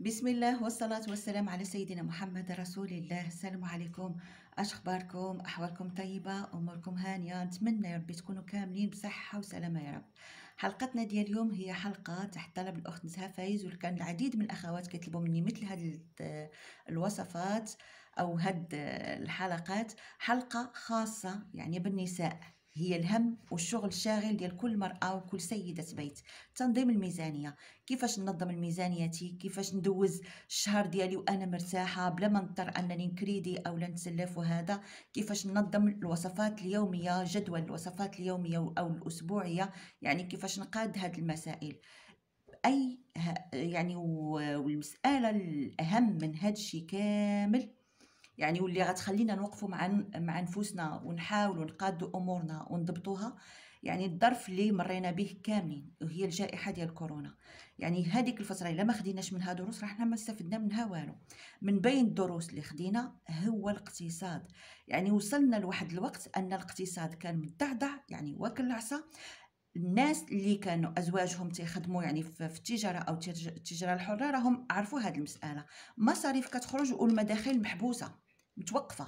بسم الله والصلاة والسلام على سيدنا محمد رسول الله السلام عليكم أشخباركم اخباركم احوالكم طيبة اموركم هانية نتمنى يا ربي تكونوا كاملين بصحة وسلامة يا رب حلقتنا ديال اليوم هي حلقة تحت طلب الاخت نزهة فايز وكان العديد من الاخوات كيطلبوا مني مثل هاد الوصفات او هاد الحلقات حلقة خاصة يعني بالنساء هي الهم والشغل الشاغل ديال كل مرأة وكل سيدة بيت تنظيم الميزانية كيفاش ننظم ميزانيتي كيفاش ندوز الشهر ديالي وأنا مرتاحة بلا ما نضطر أنني نكريدي أو نتسلف وهذا كيفاش ننظم الوصفات اليومية جدول الوصفات اليومية أو الأسبوعية يعني كيفاش نقاد هاد المسائل أي يعني والمسألة الأهم من هاد الشي كامل يعني واللي غتخلينا نوقفوا مع مع نفوسنا ونحاولوا نقادوا امورنا ونضبطوها يعني الظرف اللي مرينا به كاملين وهي الجائحه ديال كورونا يعني هذيك الفتره الا ما خديناش منها دروس راه حنا ما استفدنا منها والو من بين الدروس اللي خدينا هو الاقتصاد يعني وصلنا لواحد الوقت ان الاقتصاد كان متضعضع يعني واكل العصا الناس اللي كانوا ازواجهم تيخدموا يعني في التجاره او التجاره الحره راهم عرفوا هذه المساله مصاريف كتخرج والمداخيل محبوسه متوقفه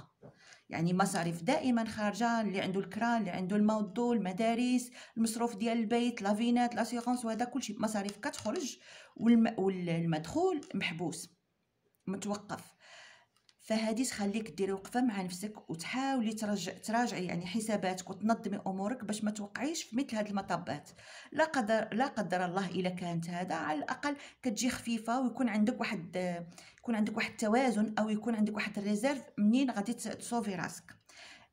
يعني مصاريف دائما خارجه اللي عنده الكرا اللي عنده الموضوع المدارس المصروف ديال البيت لافينات لاسيغونس وهذا كلشي مصاريف كتخرج والمدخول محبوس متوقف فهادي تخليك ديري وقفه مع نفسك وتحاولي ترجع تراجعي يعني حساباتك وتنظمي امورك باش ما توقعيش في مثل هاد المطبات لا قدر لا قدر الله الا كانت هذا على الاقل كتجي خفيفه ويكون عندك واحد يكون عندك واحد التوازن او يكون عندك واحد الريزيرف منين غادي تصوفي راسك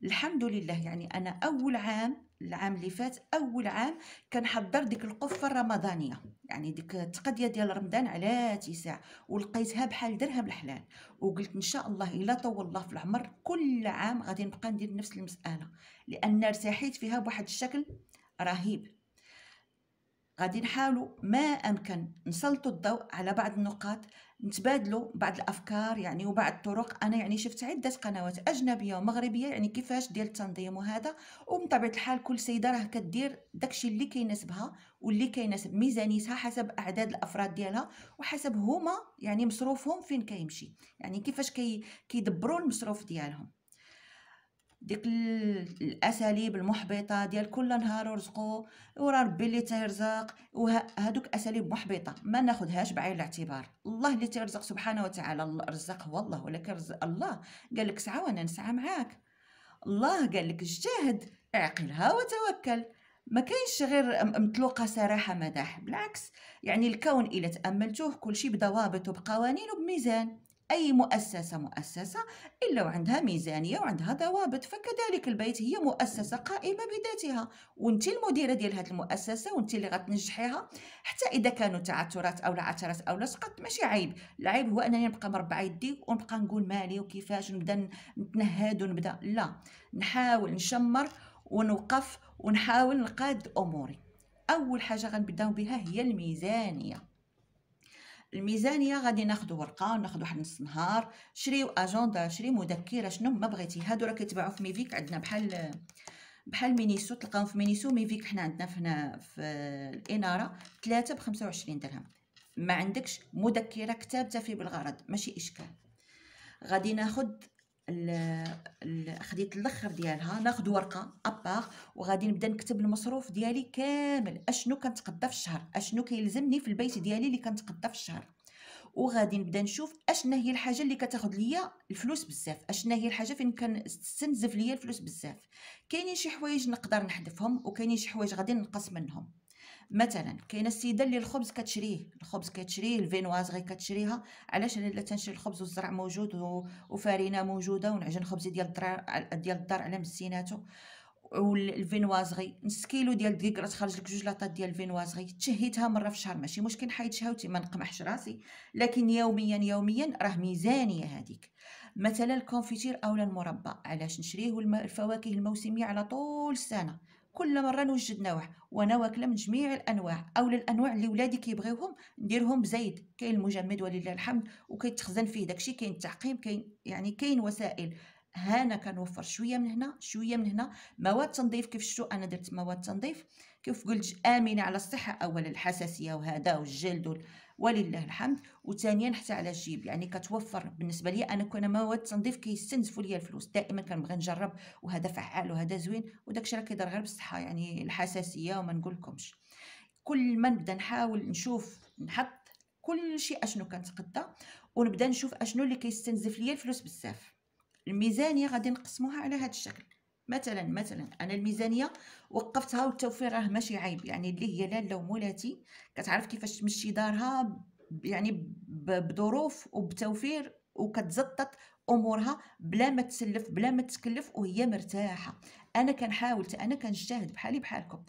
الحمد لله يعني انا اول عام العام اللي فات اول عام كنحضر ديك القفه الرمضانيه يعني ديك التقضيه ديال رمضان على تساع ولقيتها بحال درهم الحلال وقلت ان شاء الله الا طول الله في العمر كل عام غادي نبقى ندير نفس المساله لان ارتحيت فيها بواحد الشكل رهيب غادي نحاولوا ما امكن نسلطوا الضوء على بعض النقاط نتبادلوا بعض الافكار يعني وبعض الطرق انا يعني شفت عده قنوات اجنبيه ومغربيه يعني كيفاش ديال التنظيم وهذا ومن طبيعه الحال كل سيده راه كدير داكشي اللي كيناسبها واللي كيناسب ميزانيتها حسب اعداد الافراد ديالها وحسب هما يعني مصروفهم فين كيمشي يعني كيفاش كيدبروا المصروف ديالهم ديك الاساليب المحبطه ديال كل نهار ورزقه ورا ربي اللي تيرزق وهذوك اساليب محبطه ما ناخذهاش بعين الاعتبار الله اللي تيرزق سبحانه وتعالى الرزاق هو الله ولكن الله قال لك سعى وانا نسعى معاك الله قال لك اجتهد اعقلها وتوكل ما كاينش غير مطلوقه سراحه مداح بالعكس يعني الكون الا تاملتوه كل شيء بضوابط وبقوانين وبميزان أي مؤسسة مؤسسة إلا وعندها ميزانية وعندها ضوابط فكذلك البيت هي مؤسسة قائمة بذاتها وانت المديرة ديال هذه المؤسسة وانت اللي غتنجحيها حتى إذا كانوا تعثرات أو عثرات أو سقط ماشي عيب العيب هو أنني نبقى مربعة يدي ونبقى نقول مالي وكيفاش نبدا نتنهد ونبدا لا نحاول نشمر ونوقف ونحاول نقاد أموري أول حاجة غنبداو بها هي الميزانية الميزانيه غادي ناخذ ورقه وناخذ واحد نص نهار شريو اجندا شري مذكره شنو ما بغيتي هادو راه كيتباعوا في ميفيك عندنا بحال بحال مينيسو تلقاهم في مينيسو ميفيك حنا عندنا في هنا في الاناره 3 ب 25 درهم ما عندكش مذكره كتاب تفي بالغرض ماشي اشكال غادي ناخذ خديت الاخر ديالها ناخذ ورقه ابار وغادي نبدا نكتب المصروف ديالي كامل اشنو كنتقدا في الشهر اشنو كيلزمني في البيت ديالي اللي كنتقدا في الشهر وغادي نبدا نشوف اشنا هي الحاجه اللي كتاخذ ليا الفلوس بزاف اشنا هي الحاجه فين كنستنزف ليا الفلوس بزاف كاينين شي حوايج نقدر نحذفهم وكاينين شي حوايج غادي نقص منهم مثلا كاينه السيده اللي الخبز كتشريه الخبز كتشريه الفينواز غير كتشريها علاش انا لا تنشري الخبز والزرع موجود وفارينه موجوده ونعجن خبزي ديال الدار ديال الدار على مسيناتو والفينواز غي نص كيلو ديال الدقيق راه تخرج لك جوج لاطات ديال الفينواز غي تشهيتها مره في الشهر ماشي مشكل نحيد شهوتي ما نقمحش راسي لكن يوميا يوميا راه ميزانيه هذيك مثلا الكونفيتير اولا المربى علاش نشريه الفواكه الموسميه على طول السنه كل مره نوجد نوع وانا واكله من جميع الانواع او الانواع اللي ولادي كيبغيوهم نديرهم بزيت كاين المجمد ولله الحمد وكيتخزن فيه داكشي كاين التعقيم كاين يعني كاين وسائل هنا كنوفر شويه من هنا شويه من هنا مواد تنظيف كيف شتو انا درت مواد تنظيف كيف قلت امنه على الصحه اولا الحساسيه وهذا والجلد ولله الحمد وثانيا حتى على الجيب يعني كتوفر بالنسبه لي انا كنا مواد تنظيف كيستنزفوا لي الفلوس دائما كنبغي نجرب وهذا فعال وهذا زوين وداك الشيء راه كيدار غير بالصحه يعني الحساسيه وما نقولكمش كل ما نبدا نحاول نشوف نحط كل شيء اشنو كنتقدى ونبدا نشوف اشنو اللي كيستنزف ليا الفلوس بزاف الميزانيه غادي نقسموها على هذا الشكل مثلا مثلا انا الميزانيه وقفتها والتوفير راه ماشي عيب يعني اللي هي لاله ومولاتي كتعرف كيفاش تمشي دارها يعني بظروف وبتوفير وكتزطط امورها بلا ما تسلف بلا ما تكلف وهي مرتاحه انا كنحاول انا كنجتهد بحالي بحالكم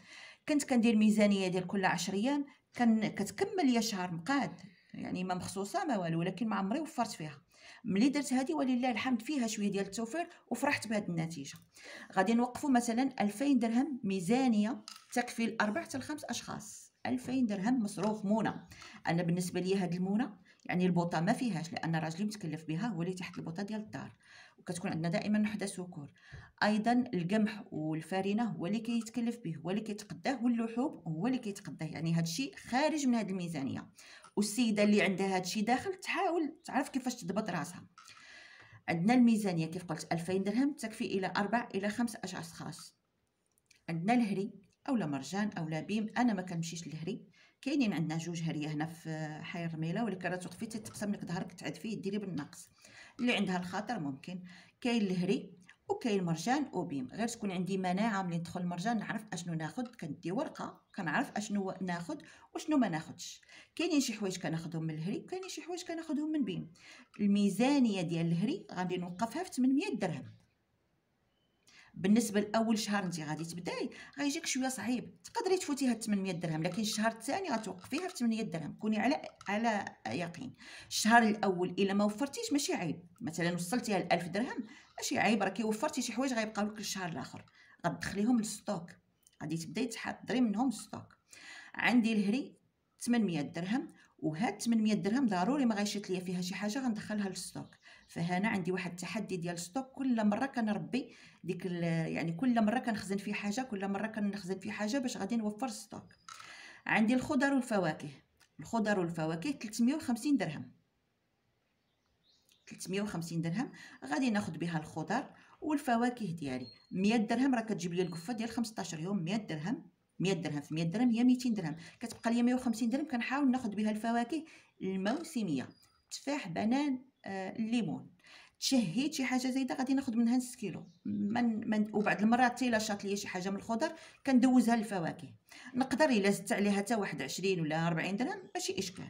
كنت كندير ميزانيه ديال كل 10 ايام كان كتكمل يا شهر مقاد يعني ما مخصوصه ما والو ولكن ما عمري وفرت فيها ملي درت هذه ولله الحمد فيها شويه ديال التوفير وفرحت بهذه النتيجه غادي نوقفوا مثلا 2000 درهم ميزانيه تكفي لاربع حتى الخمس اشخاص 2000 درهم مصروف مونه انا بالنسبه لي هاد المونه يعني البوطه ما فيهاش لان راجلي متكلف بها هو اللي تحت البوطه ديال الدار وكتكون عندنا دائما حدا سكور ايضا القمح والفارينه هو اللي كيتكلف به هو اللي كيتقداه واللحوم هو اللي كيتقداه يعني هذا الشيء خارج من هذه الميزانيه والسيده اللي عندها الشيء داخل تحاول تعرف كيفاش تضبط راسها عندنا الميزانيه كيف قلت 2000 درهم تكفي الى اربع الى خمس اشخاص عندنا الهري اولا مرجان اولا بيم انا ما كنمشيش للهري كاينين عندنا جوج هريه هنا في حي الرميله ولكن كرات توقفي تتقسم لك ظهرك تعد فيه ديري بالنقص اللي عندها الخاطر ممكن كاين الهري وكاين المرجان اوبيم غير تكون عندي مناعه ملي ندخل المرجان نعرف اشنو ناخد كندي ورقه كنعرف اشنو ناخد وشنو ما ناخذش كاينين شي حوايج كناخدهم من الهري وكاينين شي حوايج كناخدهم من بيم الميزانيه ديال الهري غادي نوقفها في 800 درهم بالنسبه لاول شهر انت غادي تبداي غيجيك شويه صعيب تقدري تفوتي هاد 800 درهم لكن الشهر الثاني غتوقفيها في 800 درهم كوني على على يقين الشهر الاول الا ما وفرتيش ماشي عيب مثلا وصلتي ل 1000 درهم ماشي عيب راكي وفرتي شي حوايج غيبقاو لك الشهر الاخر غتدخليهم للستوك غادي تبداي تحضري منهم ستوك عندي الهري 800 درهم وهاد 800 درهم ضروري ما غيشيط ليا فيها شي حاجه غندخلها للستوك فهنا عندي واحد التحدي ديال الستوك كل مره كنربي ديك يعني كل مره كنخزن في حاجه كل مره كنخزن في حاجه باش غادي نوفر الستوك عندي الخضر والفواكه الخضر والفواكه 350 درهم 350 درهم غادي ناخذ بها الخضر والفواكه ديالي 100 درهم راه كتجيب لي القفه ديال 15 يوم 100 درهم 100 درهم في 100 درهم هي 200 درهم كتبقى لي 150 درهم كنحاول ناخذ بها الفواكه الموسميه تفاح بنان آه، الليمون تشهيت شي حاجه زايده غادي ناخذ منها نص كيلو من, من وبعد المرات تيلا شاط ليا شي حاجه من الخضر كندوزها للفواكه نقدر الا زدت عليها حتى واحد 20 ولا 40 درهم ماشي اشكال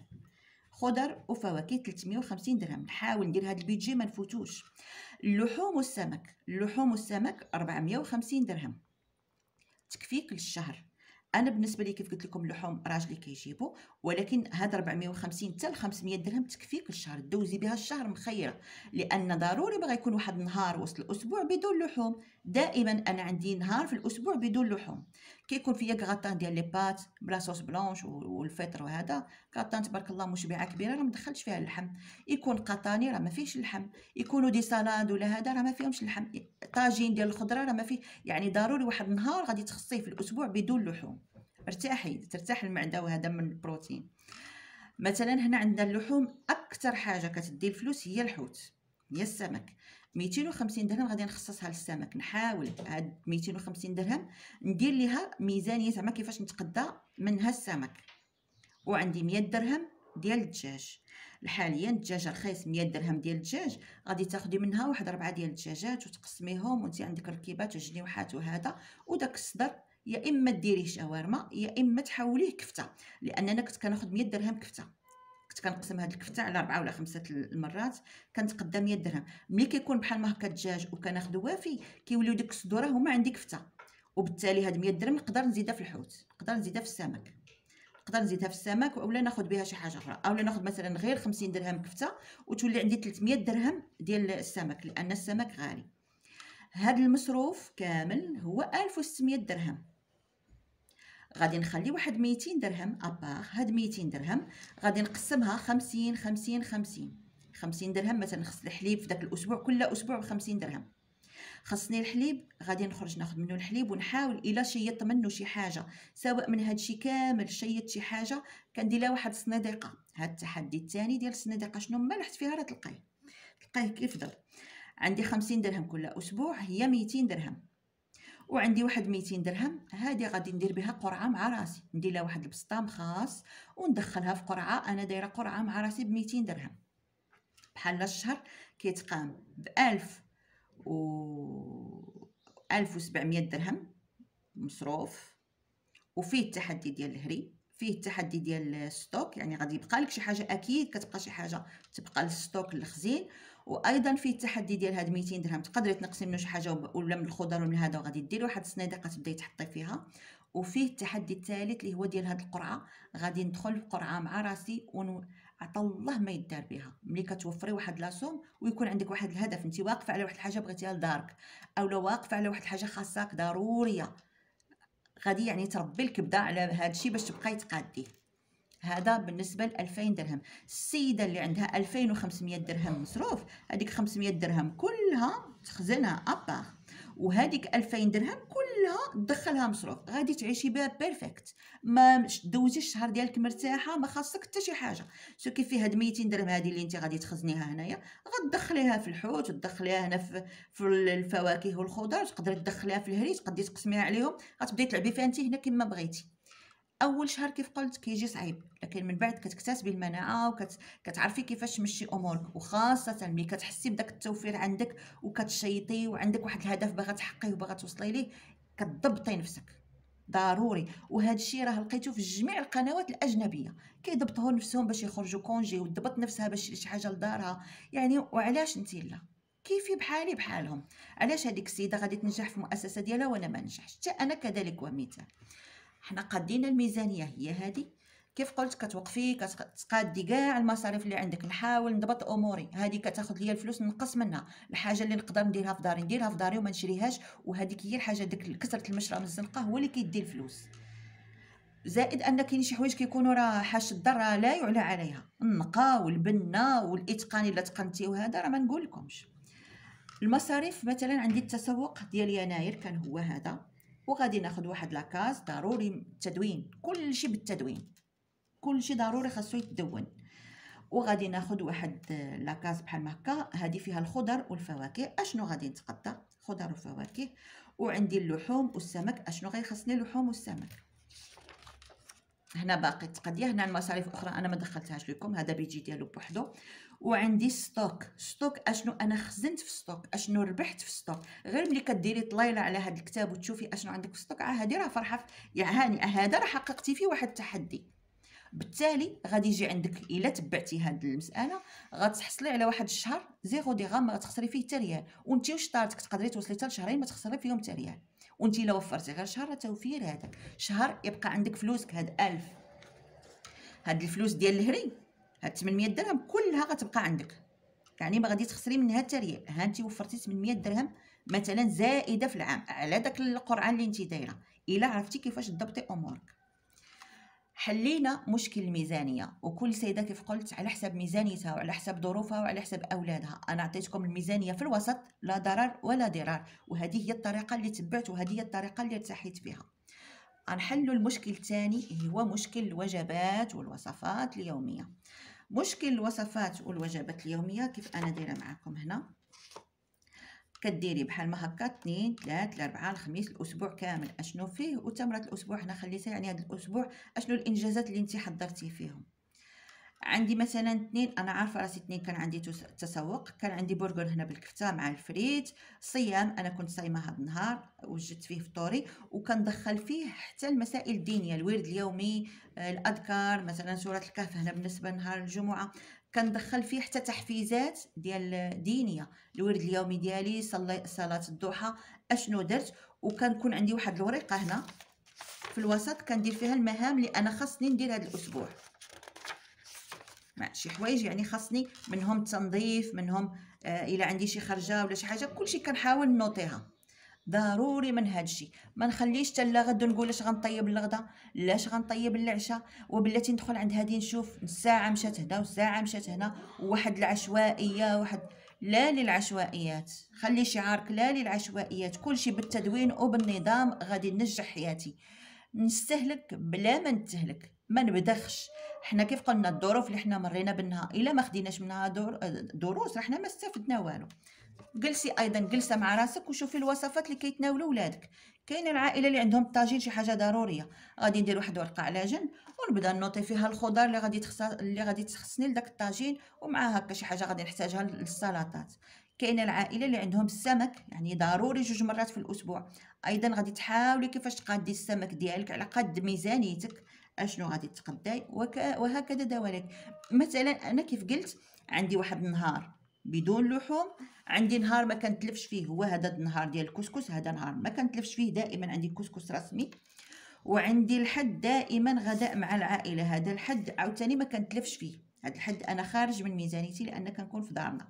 خضر وفواكه 350 درهم نحاول ندير هذا البيدجي ما نفوتوش اللحوم والسمك اللحوم والسمك 450 درهم تكفيك للشهر انا بالنسبه لي كيف قلت لكم اللحوم راجلي كيجيبو ولكن هاد 450 حتى ل 500 درهم تكفيك الشهر دوزي بها الشهر مخيره لان ضروري بغى يكون واحد النهار وسط الاسبوع بدون لحوم دائما انا عندي نهار في الاسبوع بدون لحوم كيكون فيا غاتان ديال لي بات بلا صوص بلونش والفطر وهذا غاتان تبارك الله مشبعه كبيره راه ما دخلتش فيها اللحم يكون قطاني راه ما فيهش اللحم يكونوا دي سالاد ولا هذا راه ما فيهمش اللحم طاجين ديال الخضره راه ما فيه يعني ضروري واحد النهار غادي تخصيه في الاسبوع بدون لحوم ارتاحي ترتاح المعده وهذا من البروتين مثلا هنا عندنا اللحوم اكثر حاجه كتدي الفلوس هي الحوت هي السمك 250 درهم غادي نخصصها للسمك نحاول هاد 250 درهم ندير ليها ميزانيه زعما كيفاش نتقدى منها السمك وعندي 100 درهم ديال الدجاج حاليا الدجاج رخيص 100 درهم ديال الدجاج غادي تاخدي منها واحد ربعه ديال الدجاجات وتقسميهم وانت عندك ركيبات وجنيوحات وهذا وداك الصدر يا اما ديريه شاورما يا اما تحوليه كفته لاننا كنت كناخذ 100 درهم كفته كنت كنقسم هاد الكفته على اربعه ولا خمسه المرات كنتقدا 100 درهم ملي كيكون بحال ما هكا الدجاج وكناخدو وافي كيوليو ديك الصدوره هما عندي كفته وبالتالي هاد 100 درهم نقدر نزيدها في الحوت نقدر نزيدها في السمك نقدر نزيدها في السمك اولا ناخذ بها شي حاجه اخرى اولا ناخذ مثلا غير 50 درهم كفته وتولي عندي 300 درهم ديال السمك لان السمك غالي هاد المصروف كامل هو 1600 درهم غادي نخلي واحد 200 درهم ابار هاد 200 درهم غادي نقسمها 50 50 50 50 درهم مثلا خص الحليب في داك الاسبوع كل اسبوع ب 50 درهم خصني الحليب غادي نخرج ناخذ منه الحليب ونحاول الا شيطت منه شي حاجه سواء من هادشي كامل شيطت شي حاجه كندير لها واحد الصناديقه هاد التحدي الثاني ديال الصناديقه شنو ما لحت فيها راه تلقاه تلقاه كيفضل عندي 50 درهم كل اسبوع هي 200 درهم وعندي واحد 200 درهم هذه غادي ندير بها قرعه مع راسي ندير لها واحد البسطام خاص وندخلها في قرعه انا دايره قرعه مع راسي ب 200 درهم بحال الشهر كيتقام ب 1000 و 1700 درهم مصروف وفيه التحدي ديال الهري فيه التحدي ديال الستوك يعني غادي يبقى لك شي حاجه اكيد كتبقى شي حاجه تبقى للستوك الخزين وايضا فيه التحدي ديال هاد 200 درهم تقدري تنقصي منه شي حاجه ولا من الخضر ومن هذا وغادي ديري واحد الصنيده تبداي تحطي فيها وفيه التحدي الثالث اللي هو ديال هاد القرعه غادي ندخل القرعه مع راسي ونعطى الله ما يدار بها ملي كتوفري واحد لاصوم ويكون عندك واحد الهدف انت واقفه على واحد الحاجه بغيتيها لدارك اولا واقفه على واحد الحاجه خاصك ضروريه غادي يعني تربي الكبده على هذا الشيء باش تبقاي تقاديه هذا بالنسبه ل 2000 درهم السيده اللي عندها 2500 درهم مصروف هذيك 500 درهم كلها تخزنها ابار وهذيك 2000 درهم كلها دخلها مصروف غادي تعيشي بها بيرفكت ما دوزي الشهر ديالك مرتاحه ما خاصك حتى شي حاجه سو كيف فيها 200 درهم هذه اللي انت غادي تخزنيها هنايا غتدخليها في الحوت وتدخليها هنا في, في الفواكه والخضار تقدري تدخليها في الهريس تقدري تقسميها عليهم غتبداي تلعبي فيها انت هنا كما بغيتي اول شهر كيف قلت كيجي صعيب لكن من بعد كتكتسبي المناعه وكتعرفي وكت... كيفاش تمشي امورك وخاصه ملي كتحسي بداك التوفير عندك وكتشيطي وعندك واحد الهدف باغا تحقيه وباغا توصلي ليه كتضبطي نفسك ضروري وهذا الشيء راه لقيتو في جميع القنوات الاجنبيه كيضبطوا نفسهم باش يخرجوا كونجي وتضبط نفسها باش شي حاجه لدارها يعني وعلاش انت لا كيفي بحالي بحالهم علاش هذيك السيده غادي تنجح في المؤسسه ديالها وانا ما نجحش حتى انا كذلك ومثال حنا قدينا الميزانيه هي هذه كيف قلت كتوقفي كتقادي كاع المصاريف اللي عندك نحاول نضبط اموري هذه كتاخذ ليا الفلوس نقص منها الحاجه اللي نقدر نديرها في داري نديرها في داري وما نشريهاش وهذيك هي الحاجه ديك كثره المشرى من الزنقه هو اللي كيدي الفلوس زائد ان كاين شي حوايج كيكونوا راه حاش الدار لا يعلى عليها النقا والبنا والاتقان الا تقنتي وهذا راه ما نقول لكمش المصاريف مثلا عندي التسوق ديال يناير كان هو هذا وغادي ناخذ واحد لاكاز ضروري التدوين كل شيء بالتدوين كل شيء ضروري خاصو يتدون وغادي ناخذ واحد آه، لاكاز بحال هكا هذه فيها الخضر والفواكه اشنو غادي نتقطع خضر وفواكه وعندي اللحوم والسمك اشنو غيخصني اللحوم والسمك هنا باقي التقضيه هنا المصاريف اخرى انا ما دخلتهاش لكم هذا بيجي ديالو بوحدو وعندي ستوك ستوك اشنو انا خزنت في ستوك اشنو ربحت في ستوك غير ملي كديري طليله على هذا الكتاب وتشوفي اشنو عندك في ستوك عا آه، هذه راه فرحه يعني هذا راه حققتي فيه واحد التحدي بالتالي غادي يجي عندك الا تبعتي هاد المساله غتحصلي على واحد الشهر زيرو درهم ما غتخسري فيه حتى ريال وانت واش طارتك تقدري توصلي حتى لشهرين ما تخسري فيهم حتى ريال وانت الا وفرتي غير شهر راه توفير هذاك شهر يبقى عندك فلوسك هاد 1000 هاد الفلوس ديال الهري هاد 800 درهم كلها غتبقى عندك يعني ما غادي تخسري منها حتى ريال ها انت وفرتي 800 درهم مثلا زائده في العام على داك القرعه اللي انت دايره الا عرفتي كيفاش تضبطي امورك حلينا مشكل الميزانيه وكل سيده كيف قلت على حسب ميزانيتها وعلى حسب ظروفها وعلى حسب اولادها انا عطيتكم الميزانيه في الوسط لا ضرر ولا ضرار وهذه هي الطريقه اللي تبعت وهذه هي الطريقه اللي ارتحيت بها غنحلوا المشكل الثاني هو مشكل الوجبات والوصفات اليوميه مشكل الوصفات والوجبات اليوميه كيف انا دايره معكم هنا كديري بحال ما هكا 2 3 4 الخميس الاسبوع كامل اشنو فيه وتمره الاسبوع حنا خليتها يعني هذا الاسبوع اشنو الانجازات اللي انت حضرتي فيهم عندي مثلا اثنين انا عارفه راسي اثنين كان عندي تسوق كان عندي برجر هنا بالكفته مع الفريت صيام انا كنت صايمه هذا النهار وجدت فيه فطوري وكندخل فيه حتى المسائل الدينيه الورد اليومي آه، الاذكار مثلا سوره الكهف هنا بالنسبه لنهار الجمعه كندخل فيه حتى تحفيزات ديال دينيه الورد اليومي ديالي صلاه الضحى اشنو درت وكنكون عندي واحد الورقه هنا في الوسط كندير فيها المهام اللي انا خاصني ندير هذا الاسبوع مع شي حوايج يعني خاصني منهم التنظيف منهم آه الا عندي شي خرجه ولا شي حاجه كلشي كنحاول نوطيها ضروري من هاد الشيء ما نخليش حتى لغد نقول اش غنطيب الغدا لا اش غنطيب العشاء وبلاتي ندخل عند هادي نشوف الساعه مشات هنا والساعه مشات هنا وواحد العشوائيه واحد لا للعشوائيات خلي شعارك لا للعشوائيات كلشي بالتدوين وبالنظام غادي ننجح حياتي نستهلك بلا ما نتهلك ما نبدخش حنا كيف قلنا الظروف اللي حنا مرينا منها الا ما خديناش منها دور دروس حنا ما استفدنا والو جلسي ايضا جلسه مع راسك وشوفي الوصفات اللي كيتناولوا ولادك كاين العائله اللي عندهم الطاجين شي حاجه ضروريه غادي ندير واحد ورقه على جنب ونبدا نوطي فيها الخضر اللي غادي تخص... اللي غادي تخصني لداك الطاجين ومعها هكا شي حاجه غادي نحتاجها للسلطات كاينه العائله اللي عندهم السمك يعني ضروري جوج مرات في الاسبوع ايضا غادي تحاولي كيفاش تقادي السمك ديالك على قد ميزانيتك اشنو غادي تقداي وك... وهكذا دوالك مثلا انا كيف قلت عندي واحد النهار بدون لحوم عندي نهار ما كنتلفش فيه هو هذا النهار ديال الكسكس هذا نهار ما كنتلفش فيه دائما عندي كسكس رسمي وعندي الحد دائما غداء مع العائله هذا الحد عاوتاني ما كنتلفش فيه هذا الحد انا خارج من ميزانيتي لان كنكون في دارنا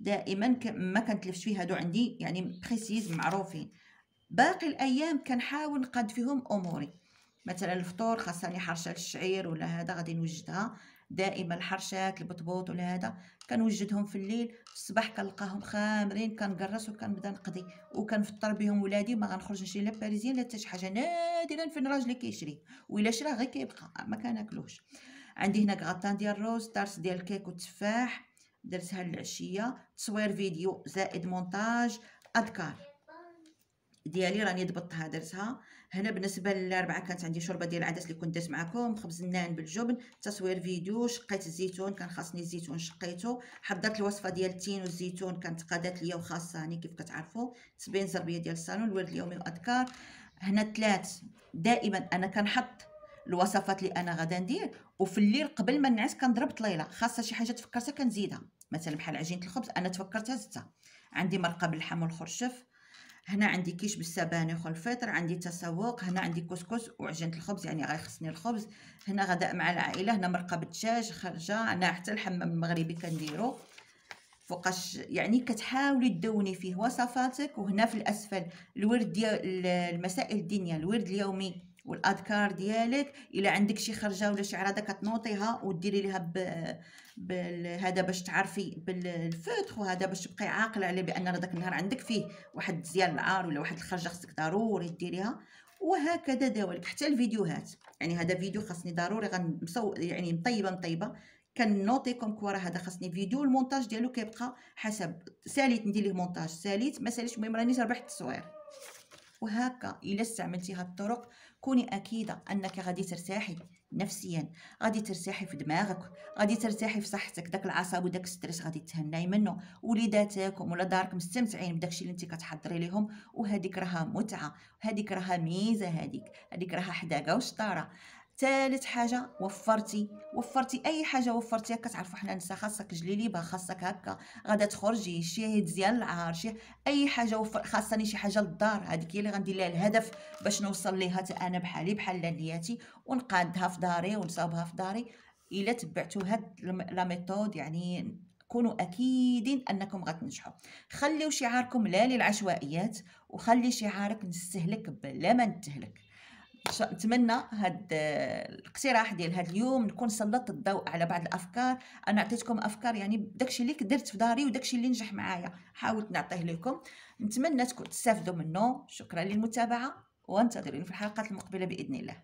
دائما ما كنتلفش فيه هادو عندي يعني بريسيز معروفين باقي الايام كنحاول نقاد فيهم اموري مثلا الفطور خاصني حرشه الشعير ولا هذا غادي نوجدها دائما حرشات البطبوط ولا هذا كنوجدهم في الليل في الصباح كنلقاهم خامرين كنقرص وكنبدا نقضي وكنفطر بهم ولادي ما غنخرج نشري لا باريزيان لا حتى شي حاجه نادرا فين راجلي كيشري والا شرا غير كيبقى ما كناكلوش عندي هنا غطان ديال الروز طارس ديال الكيك والتفاح درتها للعشيه تصوير فيديو زائد مونتاج اذكار ديالي راني ضبطتها درتها هنا بالنسبه للاربعه كانت عندي شوربه ديال العدس اللي كنت درت معكم خبز النان بالجبن تصوير فيديو شقيت الزيتون كان خاصني الزيتون شقيته حضرت الوصفه ديال التين والزيتون كانت قادات ليا هاني كيف كتعرفوا تبين زربيه ديال الصالون الورد اليومي واذكار هنا ثلاث دائما انا كنحط الوصفات اللي انا غدا ندير وفي الليل قبل ما نعس كنضرب طليله خاصه شي حاجه تفكرتها كنزيدها مثلا بحال عجينه الخبز انا تفكرتها زدتها عندي مرقه باللحم والخرشف هنا عندي كيش بالسبانخ والفطر عندي تسوق هنا عندي كسكس وعجينه الخبز يعني غيخصني الخبز هنا غداء مع العائله هنا مرقه بالدجاج خرجه انا حتى الحمام المغربي كنديرو فوقاش يعني كتحاولي تدوني فيه وصفاتك وهنا في الاسفل الورد ديال المسائل الدينيه الورد اليومي والاذكار ديالك الا عندك شي خرجه ولا شي عراضه كتنوطيها وديري لها هذا باش تعرفي بالفتخ وهذا باش تبقي عاقله على بان هذاك النهار عندك فيه واحد زيان العار ولا واحد الخرجه خصك ضروري ديريها وهكذا دوالك حتى الفيديوهات يعني هذا فيديو خاصني ضروري غنصور يعني مطيبه مطيبه كنوطيكم كوا هذا خاصني فيديو المونتاج ديالو كيبقى حسب ساليت ندير ليه مونتاج ساليت ما ساليتش المهم راني ربحت التصوير وهكا الا استعملتي هاد الطرق كوني اكيده انك غادي ترتاحي نفسيا غادي ترتاحي في دماغك غادي ترتاحي في صحتك داك العصب وداك الستريس غادي تهناي منه وليداتك ولا دارك مستمتعين بداكشي اللي انت كتحضري ليهم وهذيك راها متعه وهذيك راها ميزه هذيك هذيك راها حداقه وشطاره ثالث حاجه وفرتي وفرتي اي حاجه وفرتيها كتعرفوا حنا النساء خاصك جليليبه خاصك هكا غدا تخرجي شي ديال العار شي اي حاجه وفر خاصني شي حاجه للدار هذيك هي اللي غندير لها الهدف باش نوصل ليها حتى انا بحالي بحال لالياتي ونقادها في داري ونصاوبها في داري الا تبعتوا هاد لا ميثود يعني كونوا اكيدين انكم غتنجحوا خليو شعاركم لا للعشوائيات وخلي شعارك نستهلك بلا ما نتهلك نتمنى هاد الاقتراح ديال هاد اليوم نكون سلطت الضوء على بعض الافكار انا عطيتكم افكار يعني داكشي اللي درت في داري وداكشي اللي نجح معايا حاولت نعطيه لكم نتمنى تكونوا تستافدوا منه شكرا للمتابعه وانتظروني في الحلقات المقبله باذن الله